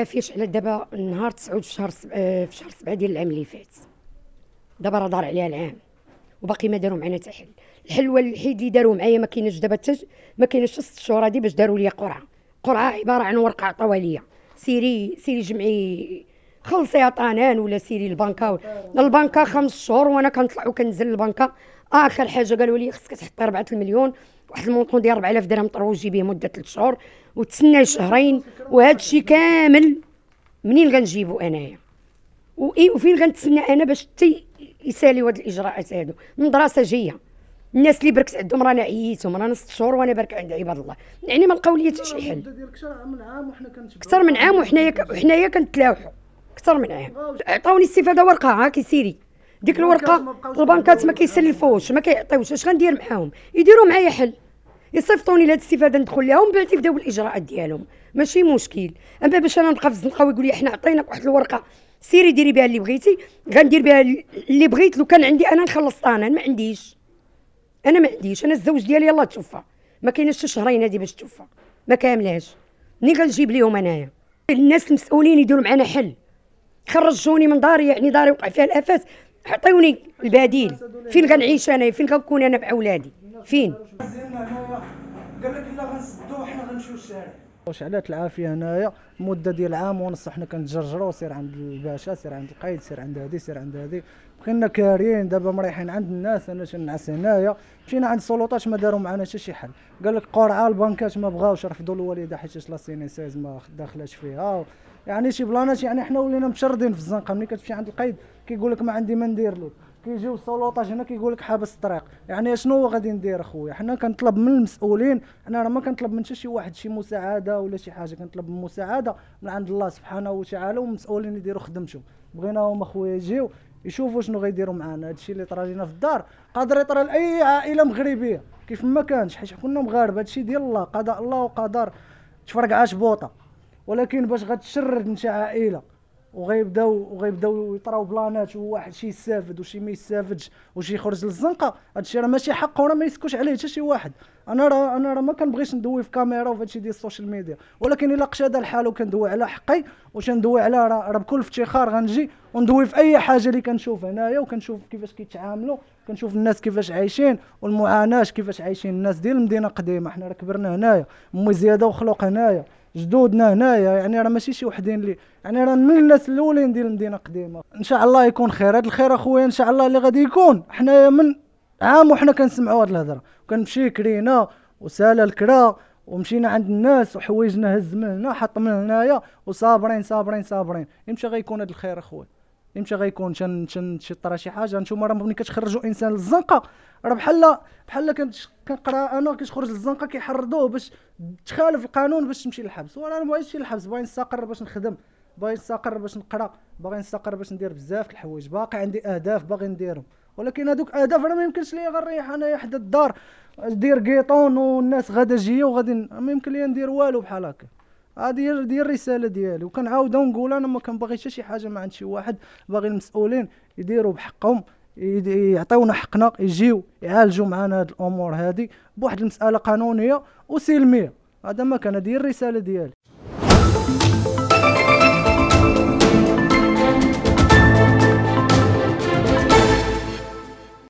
عافيتش على دابا نهار تسعود في شهر سب... آه، في شهر سبعة ديال العام اللي فات دابا راه دار عليها العام وباقي ما داروا معنا حتى حل الحلوى الوحيد اللي داروا معايا ما كاينش دابا حتى ما كاينش ست شهور هادي باش داروا لي قرعه قرعه عباره عن ورقه عطاوها ليا سيري سيري جمعي خلصيها طنان ولا سيري البنكه آه. البنكه خمس شهور وانا كنطلع وكنزل البنكه اخر حاجه قالوا لي خصك تحط 4 المليون واحد المونطون ديال 4000 درهم تروجي به مده 3 شهور وتسنى شهرين وهذا الشيء كامل منين غنجيبو انايا وفين غنتسنى انا باش تي يساليو هاد الاجراءات هادو من دراسه جايه الناس اللي بركت عندهم رانا عييتهم رانا ست شهور وانا برك عند عباد الله يعني ما لقاو لي حتى شي حل اكثر من عام وحنايا حنايا كنتلاوحوا اكثر من عام عطاوني استفاده ورقه ها كيسيري ديك الورقه البنكات ما كيسلفوش ما كيعطيوش طيب، اش غندير معاهم يديروا معايا حل يصيفطوني لهاد الاستفاده ندخل ليها ومن بعد يبداو الاجراءات ديالهم ماشي مشكل اما باش انا نبقى في الزنقه ويقول لي حنا عطيناك واحد الورقه سيري ديري بها اللي بغيتي غندير بها اللي بغيت لو كان عندي انا نخلص انا ما عنديش انا ما عنديش انا الزوج ديالي يلاه توفى ما كاينش شهرين هادي باش توفى ما كاملاش منين غنجيب ليهم انايا الناس المسؤولين يديروا معنا حل خرجوني من داري يعني داري وقع فيها الافات عطيوني البديل فين غنعيش انا فين غنكون انا مع اولادي فين قال لك لا غنسدو وحنا غنمشيو الشارع واش علات العافيه هنايا مده ديال عام ونص حنا كنتجرجروا سير عند الباشا سير عند القايد سير عند هذه سير عند هذه بقينا كاريين دابا مريحين عند الناس انا تنعس هنايا مشينا عند السلطات ما داروا معنا حتى شي حل قال لك قرعه البنكات ما بغاوش رفضوا الوالده حيت لا سينيسيز ما داخلاش فيها يعني شي بلانات يعني حنا ولينا مشردين في الزنقه ملي كتمشي عند القايد كيقول لك ما عندي ما ندير له كيجيو السلطات هنا كيقول لك حابس الطريق يعني شنو غادي ندير اخويا حنا كنطلب من المسؤولين انا راه ما كنطلب من حتى شي واحد شي مساعده ولا شي حاجه كنطلب من مساعده من عند الله سبحانه وتعالى والمسؤولين يديروا خدمتهم بغيناهم اخويا يجيو يشوفوا شنو غيديروا معنا هادشي اللي طرا لينا في الدار قادر يطرى لاي عائله مغربيه كيف ما كانش حيت كنا مغاربه هادشي ديال الله قضاء الله وقدر تفرقعاش بوطه ولكن باش غتشرد انت عائله وغيبداو وغيبداو يطراو بلانات وواحد شي يستافد وشي ما يستافدش وشي يخرج للزنقه هادشي راه ماشي حق وراه ما يسكتش عليه حتى شي واحد انا راه انا راه ما كنبغيش ندوي في كاميرا وفي هادشي ديال السوشيال ميديا ولكن الا قشاده الحال وكندوي على حقي وكندوي على راه بكل افتخار غنجي وندوي في اي حاجه اللي كنشوف هنايا وكنشوف كيفاش كيتعاملوا كنشوف الناس كيفاش عايشين والمعاناه كيفاش عايشين الناس ديال المدينه القديمه حنا راه كبرنا هنايا امي زياده وخلوق هنايا جدودنا هنايا يعني راه ماشي شي وحدين اللي يعني راه من الناس الاولين ديال المدينه القديمه ان شاء الله يكون خير هذا الخير اخويا ان شاء الله اللي غادي يكون حنايا من عام وحنا كنسمعوا هاد الهضره كنمشي كرينا وسالا الكرا ومشينا عند الناس وحوايجنا هز من هنا حط من هنايا وصابرين صابرين صابرين امتى غيكون هاد الخير اخويا امتى غيكون شن شن شي طرا شي حاجه نتوما راه ملي كتخرجوا انسان للزنقه راه بحال بحال كنقرا انا كيخرج للزنقه كيحرضوه باش تخالف القانون باش تمشي للحبس وانا ما بغيتش للحبس باغي نستقر باش نخدم باغي نستقر باش نقرا باغي نستقر باش ندير بزاف الحوايج باقي عندي اهداف باغي نديرهم ولكن هذوك اهداف راه ما يمكنش ليا نريح انايا حدا الدار ندير كيطون والناس غادا جيه وغادي ما يمكن ليا ندير والو بحال هكا هذه آه، هذه الرساله ديالي وكنعاودها نقول انا ما كنبغيش شي حاجه ما عند شي واحد باغي المسؤولين يديروا بحقهم يعطيونا حقنا يجيو يعالجوا معنا هاد الامور هادي بواحد المساله قانونيه وسلميه هذا ما كان هذه الرساله ديالي